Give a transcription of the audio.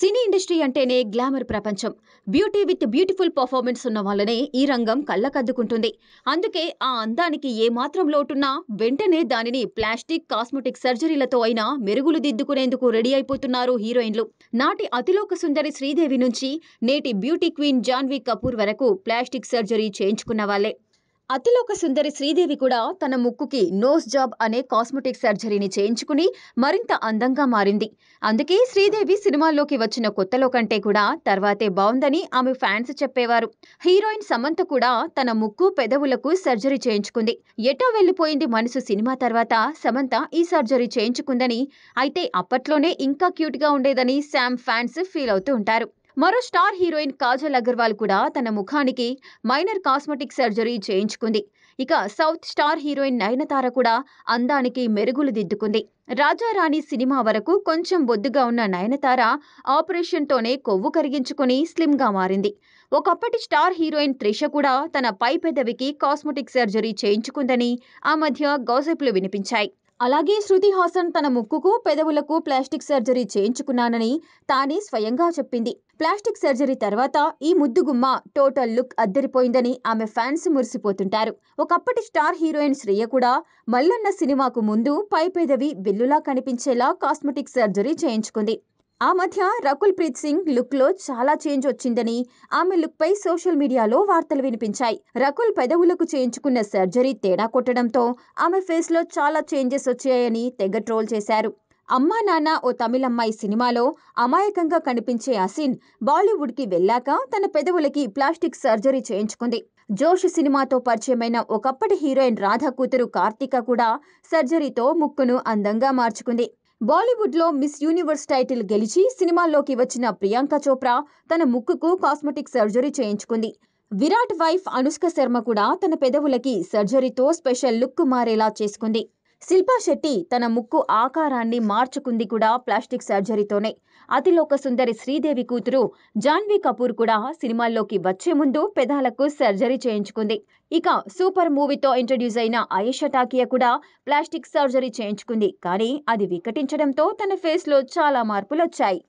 సినీ industry అంటేనే glamour ప్రపంచం beauty with beautiful performance ఉన్న వాళ్ళనే ఈ రంగం కళ్ళకద్దుకుంటుంది అందుకే ఆ అందానికి ఏమాత్రం లోటున్నా వెంటనే దానిని ప్లాస్టిక్ కాస్మెటిక్ సర్జరీలతో అయినా మెరుగులు దిద్దుకునేందుకు రెడీ అయిపోతున్నారు హీరోయిన్లు నాటి అతిలోక సుందరి శ్రీదేవి నుంచి నేటి బ్యూటీ క్వీన్ జాన్వీ కపూర్ వరకు ప్లాస్టిక్ సర్జరీ చేయించుకున్న వాళ్ళే అతిలోక సుందరి శ్రీదేవి కూడా తన ముక్కుకి నోస్ జాబ్ అనే కాస్మెటిక్ సర్జరీని చేయించుకుని మరింత అందంగా మారింది అందుకే శ్రీదేవి సినిమాల్లోకి వచ్చిన కొత్తలో కంటే కూడా తర్వాతే బాగుందని ఆమె ఫ్యాన్స్ చెప్పేవారు హీరోయిన్ సమంత కూడా తన ముక్కు పెదవులకు సర్జరీ చేయించుకుంది ఎటో వెళ్లిపోయింది మనసు సినిమా తర్వాత సమంత ఈ సర్జరీ చేయించుకుందని అయితే అప్పట్లోనే ఇంకా క్యూట్గా ఉండేదని శామ్ ఫ్యాన్స్ ఫీల్ అవుతూ ఉంటారు మరో స్టార్ హీరోయిన్ కాజల్ అగర్వాల్ కూడా తన ముఖానికి మైనర్ కాస్మెటిక్ సర్జరీ చేయించుకుంది ఇక సౌత్ స్టార్ హీరోయిన్ నయనతార కూడా అందానికి మెరుగులు దిద్దుకుంది రాజారాణి సినిమా వరకు కొంచెం బొద్దుగా ఉన్న నయనతార ఆపరేషన్తోనే కొవ్వు కరిగించుకుని స్లిమ్గా మారింది ఒకప్పటి స్టార్ హీరోయిన్ త్రిష కూడా తన పై పెదవికి కాస్మెటిక్ సర్జరీ చేయించుకుందని ఆ మధ్య గౌసెప్లు వినిపించాయి అలాగే శృతి హాసన్ తన ముక్కుకు పెదవులకు ప్లాస్టిక్ సర్జరీ చేయించుకున్నానని తానే స్వయంగా చెప్పింది ప్లాస్టిక్ సర్జరీ తర్వాత ఈ ముద్దుగుమ్మ టోటల్ లుక్ అద్దరిపోయిందని ఆమె ఫ్యాన్స్ మురిసిపోతుంటారు ఒకప్పటి స్టార్ హీరోయిన్ శ్రేయ కూడా మల్లన్న సినిమాకు ముందు పై పెదవి బిల్లులా కనిపించేలా కాస్మెటిక్ సర్జరీ చేయించుకుంది ఆ మధ్య రకుల్ ప్రీత్ సింగ్ లుక్ లో చాలా చేంజ్ వచ్చిందని ఆమె లుక్ పై సోషల్ మీడియాలో వార్తలు వినిపించాయి రకుల్ పెదవులకు చేయించుకున్న సర్జరీ తేడా కొట్టడంతో ఆమె ఫేస్ లో చాలా చేంజెస్ వచ్చాయని తెగ ట్రోల్ చేశారు అమ్మా నాన్న ఓ తమిళమ్మాయి సినిమాలో అమాయకంగా కనిపించే అసిన్ బాలీవుడ్కి వెళ్ళాక తన పెదవులకి ప్లాస్టిక్ సర్జరీ చేయించుకుంది జోష్ సినిమాతో పరిచయమైన ఒకప్పటి హీరోయిన్ రాధ కూతురు కార్తిక కూడా సర్జరీతో ముక్కును అందంగా మార్చుకుంది బాలీవుడ్లో మిస్ యూనివర్స్ టైటిల్ గెలిచి సినిమాల్లోకి వచ్చిన ప్రియాంక చోప్రా తన ముక్కుకు కాస్మెటిక్ సర్జరీ చేయించుకుంది విరాట్ వైఫ్ అనుష్క శర్మ కూడా తన పెదవులకి సర్జరీతో స్పెషల్ లుక్ మారేలా చేసుకుంది శిల్పా శెట్టి తన ముక్కు ఆకారాన్ని మార్చుకుంది కూడా ప్లాస్టిక్ సర్జరీతోనే అతిలోక సుందరి శ్రీదేవి కూతురు జాన్వీ కపూర్ కూడా సినిమాల్లోకి వచ్చే ముందు పెదాలకు సర్జరీ చేయించుకుంది ఇక సూపర్ మూవీతో ఇంట్రడ్యూస్ అయిన ఆయేషా టాకియా కూడా ప్లాస్టిక్ సర్జరీ చేయించుకుంది కానీ అది వికటించడంతో తన ఫేస్లో చాలా మార్పులు వచ్చాయి